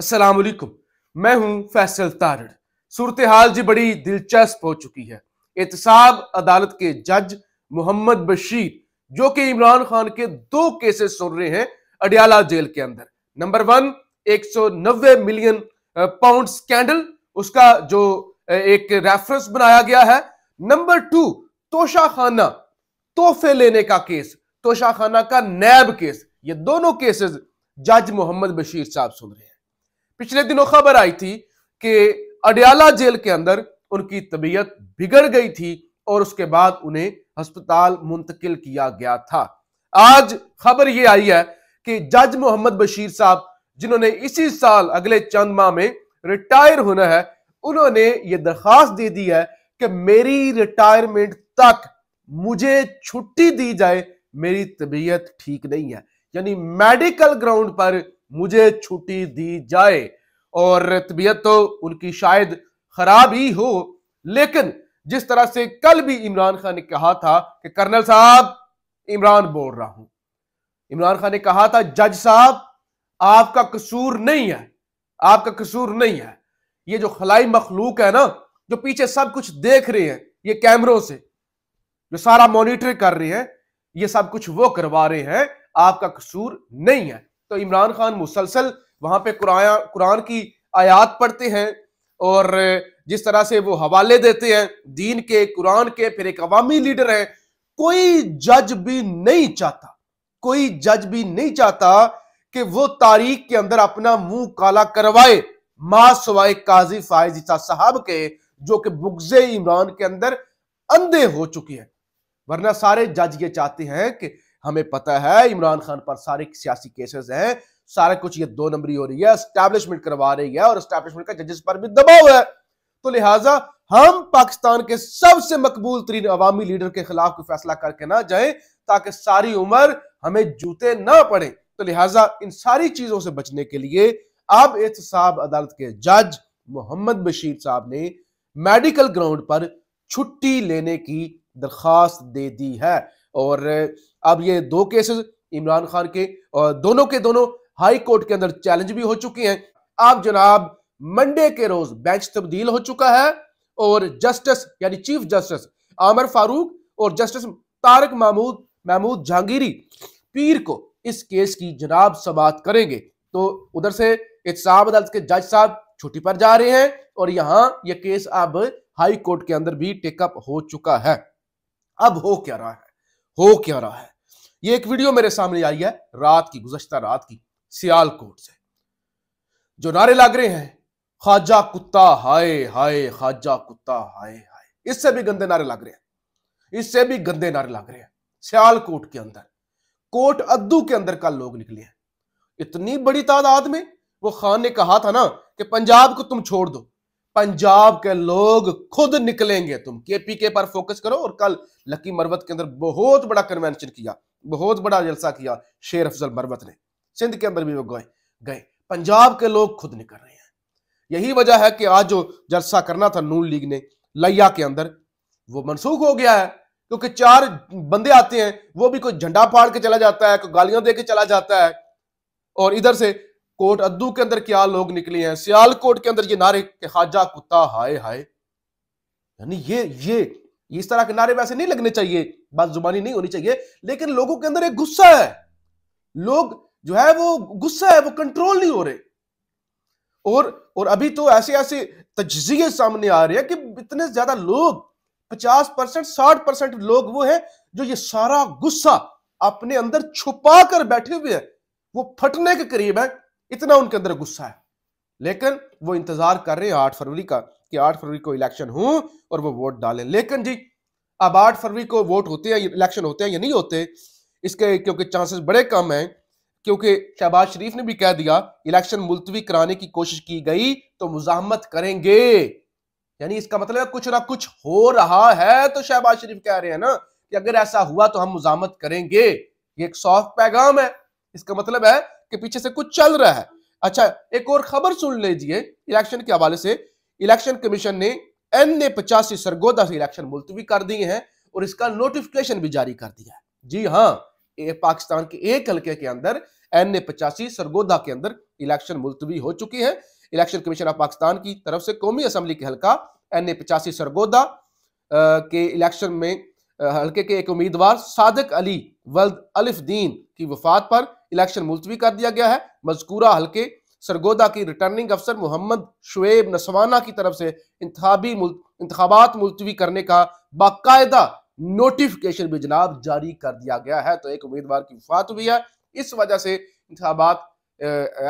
अस्सलाम वालेकुम मैं हूं फैसल तारड़ सूरत हाल जी बड़ी दिलचस्प हो चुकी है एहतसाब अदालत के जज मोहम्मद बशीर जो कि इमरान खान के दो केसेस सुन रहे हैं अडियाला जेल के अंदर number one 190 million pound scandal उसका जो एक रेफरेंस बनाया गया है नंबर टू तोशाखाना तोहफे लेने का केस तोशाखाना का नैब केस ये दोनों केसेस जज मोहम्मद बशीर साहब सुन रहे हैं पिछले दिनों खबर आई थी कि अडयाला जेल के अंदर उनकी तबीयत बिगड़ गई थी और उसके बाद उन्हें अस्पताल मुंतकिल किया गया था आज खबर यह आई है कि जज मोहम्मद बशीर साहब जिन्होंने इसी साल अगले चंद माह में रिटायर होना है उन्होंने ये दरखास्त दे दी है कि मेरी रिटायरमेंट तक मुझे छुट्टी दी जाए मेरी तबीयत ठीक नहीं है यानी मेडिकल ग्राउंड पर मुझे छुट्टी दी जाए और तबीयत तो उनकी शायद खराब ही हो लेकिन जिस तरह से कल भी इमरान खान ने कहा था कि कर्नल साहब इमरान बोल रहा हूं इमरान खान ने कहा था जज साहब आपका कसूर नहीं है आपका कसूर नहीं है ये जो खलाई मखलूक है ना जो पीछे सब कुछ देख रहे हैं ये कैमरों से जो सारा मॉनिटर कर रहे हैं ये सब कुछ वो करवा रहे हैं आपका कसूर नहीं है तो इमरान खान मुसलसल वहां पर कुरान की आयात पढ़ते हैं और जिस तरह से वो हवाले देते हैं दीन के कुरान के फिर एक अवामी लीडर है कोई जज भी नहीं चाहता कोई जज भी नहीं चाहता कि वो तारीख के अंदर अपना मुंह काला करवाए मासवाए काजी फायज ईसा साहब के जो कि बुगजे इमरान के अंदर अंधे हो चुके हैं वरना सारे जज ये चाहते हैं कि हमें पता है इमरान खान पर सारे सियासी केसेस हैं सारा कुछ ये दो नंबरी हो रही है स्टैब्लिशमेंट करवा रही है और स्टैब्लिशमेंट का जजेस पर भी दबाव है तो लिहाजा हम पाकिस्तान के सबसे मकबूल तरीन अवामी लीडर के खिलाफ कोई फैसला करके ना जाए ताकि सारी उम्र हमें जूते ना पड़े तो लिहाजा इन सारी चीजों से बचने के लिए अब एहतसाब अदालत के जज मोहम्मद बशीर साहब ने मेडिकल ग्राउंड पर छुट्टी लेने की दरख्वास्त दे दी है और अब ये दो केसेस इमरान खान के और दोनों के दोनों हाई कोर्ट के अंदर चैलेंज भी हो चुके हैं अब जनाब मंडे के रोज बेंच तब्दील हो चुका है और जस्टिस यानी चीफ जस्टिस आमर फारूक और जस्टिस तारक महमूद महमूद जहांगीरी पीर को इस केस की जनाब समात करेंगे तो उधर से इतसाब अदालत के जज साहब छुट्टी पर जा रहे हैं और यहां यह केस अब हाई कोर्ट के अंदर भी टेकअप हो चुका है अब हो क्या रहा है हो क्या रहा है ये एक वीडियो मेरे सामने आई है रात की गुजश्ता रात की सियालकोट से जो नारे लाग रहे हैं खाजा कुत्ता हाय हाय खाजा कुत्ता हाय हाय इससे भी गंदे नारे लाग रहे हैं इससे भी गंदे नारे लाग रहे हैं सियालकोट के अंदर कोट अद्दू के अंदर का लोग निकले हैं इतनी बड़ी तादाद में वो खान ने कहा था ना कि पंजाब को तुम छोड़ दो पंजाब के लोग खुद निकलेंगे तुम केपीके पर फोकस करो और कल लकी मरवत के अंदर बहुत बड़ा कन्वेंशन किया बहुत बड़ा जलसा किया शेर अफजल मरवत ने सिंध के अंदर भी वो गए गए पंजाब के लोग खुद निकल रहे हैं यही वजह है कि आज जो जलसा करना था नून लीग ने लैया के अंदर वो मनसूख हो गया है क्योंकि चार बंदे आते हैं वो भी कोई झंडा फाड़ के चला जाता है कोई गालियां दे के चला जाता है और इधर से कोट अद्दू के अंदर क्या लोग निकले हैं सियालकोट के अंदर ये नारे के खाजा कुत्ता हाय हाय यानी ये ये इस तरह के नारे वैसे नहीं लगने चाहिए बात जुबानी नहीं होनी चाहिए लेकिन लोगों के अंदर एक गुस्सा है लोग जो है वो गुस्सा है वो कंट्रोल नहीं हो रहे और और अभी तो ऐसे ऐसे तजिए सामने आ रहे हैं कि इतने ज्यादा लोग पचास परसेंट साठ परसेंट लोग वो हैं जो ये सारा गुस्सा अपने अंदर छुपा कर बैठे हुए हैं वो फटने के करीब है इतना उनके अंदर गुस्सा है लेकिन वो इंतजार कर रहे हैं आठ फरवरी का कि आठ फरवरी को इलेक्शन हो और वो वोट डालें लेकिन जी अब आठ फरवरी को वोट होते हैं इलेक्शन होते हैं या नहीं होते इसके क्योंकि चांसेस बड़े कम हैं क्योंकि शहबाज शरीफ ने भी कह दिया इलेक्शन मुलतवी कराने की कोशिश की गई तो मुजामत करेंगे यानी इसका मतलब कुछ ना कुछ हो रहा है तो शहबाज शरीफ कह रहे हैं ना कि अगर ऐसा हुआ तो हम मुजामत करेंगे ये एक सॉफ्ट पैगाम है इसका मतलब है के पीछे से कुछ चल रहा है अच्छा एक और खबर सुन लीजिए इलेक्शन के हवाले से इलेक्शन कमीशन ने एन ने पचासी सरगोदा से इलेक्शन मुलतवी कर दिए हैं और इसका नोटिफिकेशन भी जारी कर दिया है जी हाँ पाकिस्तान के एक हल्के के अंदर एन ने पचासी सरगोदा के अंदर इलेक्शन मुलतवी हो चुकी है इलेक्शन कमीशन ऑफ पाकिस्तान की तरफ से कौमी असम्बली के हल्का एन ए पचासी सरगोदा के इलेक्शन में हल्के के एक उम्मीदवार सादक अली वल्द अलिफ दीन की वफात पर इलेक्शन मुलतवी कर दिया गया है मजकूरा हल्के सरगोदा की रिटर्निंग अफसर मोहम्मद शुएब नसवाना की तरफ से इंतबी इंतबात मुलतवी करने का बाकायदा नोटिफिकेशन भी जनाब जारी कर दिया गया है तो एक उम्मीदवार की वफात हुई है इस वजह से इंतबात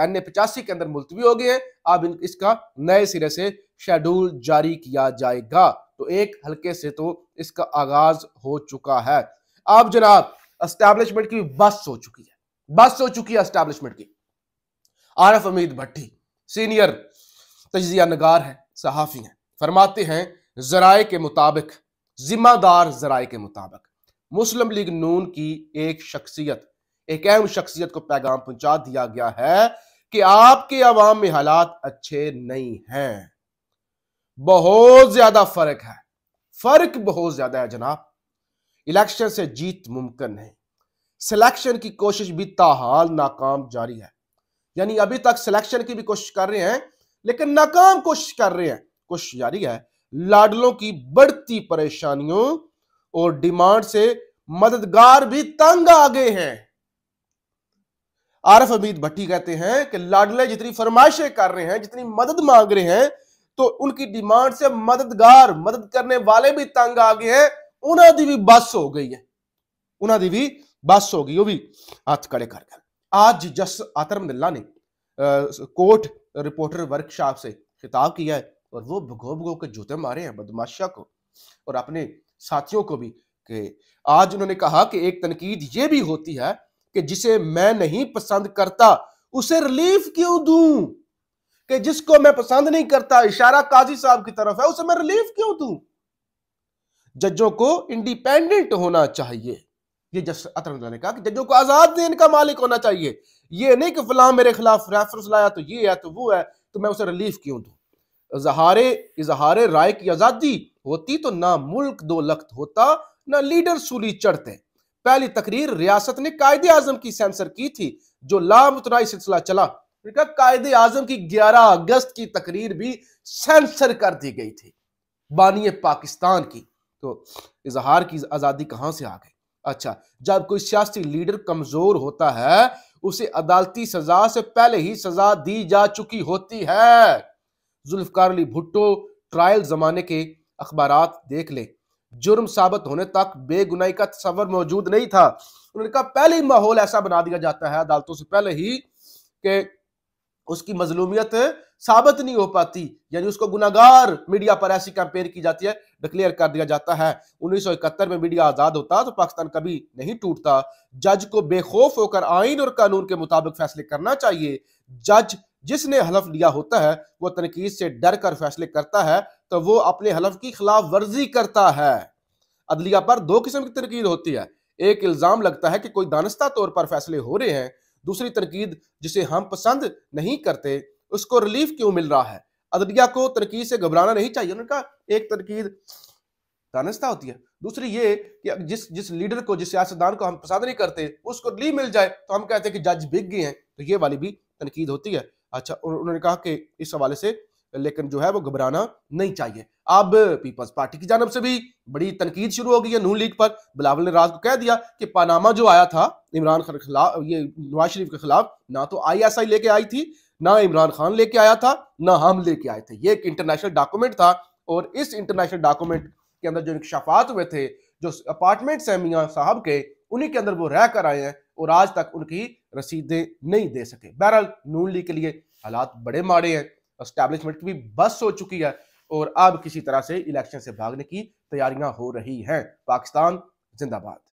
अन्य पचासी के अंदर मुलतवी हो गए हैं अब इन, इसका नए सिरे से शेड्यूल जारी किया जाएगा तो एक हल्के से तो इसका आगाज हो चुका है अब जनाब एस्टैब्लिशमेंट की बस हो चुकी है बस हो चुकी है एस्टेब्लिशमेंट की आरफ अमीद भट्टी सीनियर तजिया नगार हैं सहाफ़ी हैं फरमाते हैं जराए के मुताबिक जिम्मेदार जराए के मुताबिक मुस्लिम लीग नून की एक शख्सियत एक अहम शख्सियत को पैगाम पहुंचा दिया गया है कि आपके आवाम में हालात अच्छे नहीं हैं बहुत ज्यादा फर्क है फर्क बहुत ज्यादा है जनाब इलेक्शन से जीत मुमकिन है सिलेक्शन की कोशिश भी ताहाल नाकाम जारी है यानी अभी तक सिलेक्शन की भी कोशिश कर रहे हैं लेकिन नाकाम कोशिश कर रहे हैं कोशिश जारी है लाडलों की बढ़ती परेशानियों और डिमांड से मददगार भी तंग आ गए हैं आरफ अमीद भट्टी कहते हैं कि लाडले जितनी फरमाइशें कर रहे हैं जितनी मदद मांग रहे हैं तो उनकी डिमांड से मददगार मदद करने वाले भी तंग आ गए हैं उन्होंने भी बस हो गई है उन्होंने भी बस होगी वो भी हाथ खड़े कर गए आज जस आतरम दिल्ला ने कोर्ट रिपोर्टर वर्कशॉप से खिताब किया है और वो भगो भगो के जूते मारे हैं बदमाशा को और अपने साथियों को भी कि आज उन्होंने कहा कि एक तनकीद ये भी होती है कि जिसे मैं नहीं पसंद करता उसे रिलीफ क्यों दूं कि जिसको मैं पसंद नहीं करता इशारा काजी साहब की तरफ है उसे मैं रिलीफ क्यों दूं जजों को इंडिपेंडेंट होना चाहिए ये जस्टिस अतर ने कहा कि जजों को आज़ाद देन का मालिक होना चाहिए ये नहीं कि फलाम मेरे खिलाफ रेफरेंस लाया तो ये है तो वो है तो मैं उसे रिलीफ क्यों दू इजहारे इजहारे राय की आज़ादी होती तो ना मुल्क दो लख्त होता ना लीडर सूली चढ़ते पहली तकरीर रियासत ने कायदे आजम की सेंसर की थी जो लामतनाई सिलसिला चला तो कायदे आजम की 11 अगस्त की तकरीर भी सेंसर कर दी गई थी बानिय पाकिस्तान की तो इजहार की आज़ादी कहां से आ गई अच्छा जब कोई सियासी लीडर कमजोर होता है उसे अदालती सजा से पहले ही सजा दी जा चुकी होती है जुल्फकार अली भुट्टो ट्रायल जमाने के अखबार देख ले जुर्म साबित होने तक बेगुनाई का तस्वर मौजूद नहीं था उन्होंने कहा पहले ही माहौल ऐसा बना दिया जाता है अदालतों से पहले ही कि उसकी मजलूमियत साबित नहीं हो पाती यानी उसको गुनागार मीडिया पर ऐसी कैंपेन की जाती है डिक्लेयर कर दिया जाता है 1971 में मीडिया आजाद होता तो पाकिस्तान कभी नहीं टूटता जज को बेखौफ होकर आइन और कानून के मुताबिक फैसले करना चाहिए जज जिसने हलफ लिया होता है वो तनकीद से डर कर फैसले करता है तो वो अपने हलफ की खिलाफ वर्जी करता है अदलिया पर दो किस्म की तनकीद होती है एक इल्ज़ाम लगता है कि कोई दानस्ता तौर पर फैसले हो रहे हैं दूसरी तनकीद जिसे हम पसंद नहीं करते उसको रिलीफ क्यों मिल रहा है अदलिया को तनकीद से घबराना नहीं चाहिए उनका एक तनकीद दानस्ता होती है दूसरी ये कि जिस जिस लीडर को जिस सियासतदान को हम पसंद नहीं करते उसको रिलीफ मिल जाए तो हम कहते हैं कि जज बिक गए हैं तो ये वाली भी तनकीद होती है अच्छा उन्होंने कहा कि इस हवाले से लेकिन जो है वो घबराना नहीं चाहिए अब पीपल्स पार्टी की जानब से भी बड़ी तनकीद शुरू हो गई है नून लीग पर बिलावल ने राज को कह दिया कि पानामा जो आया था इमरान खान के खिलाफ ये नवाज शरीफ के खिलाफ ना तो आई एस आई लेके आई थी ना इमरान खान लेके आया था ना हम लेके आए थे ये एक इंटरनेशनल डॉक्यूमेंट था और इस इंटरनेशनल डॉक्यूमेंट के अंदर जो इंकशाफात हुए थे जो अपार्टमेंट्स हैं मियाँ साहब के उन्हीं के अंदर वो रह कर आए हैं और आज तक उनकी रसीदें नहीं दे सके बहरहाल नून लीग के लिए हालात बड़े माड़े हैं इस्टेब्लिशमेंट की भी बस हो चुकी है और अब किसी तरह से इलेक्शन से भागने की तैयारियां हो रही हैं पाकिस्तान जिंदाबाद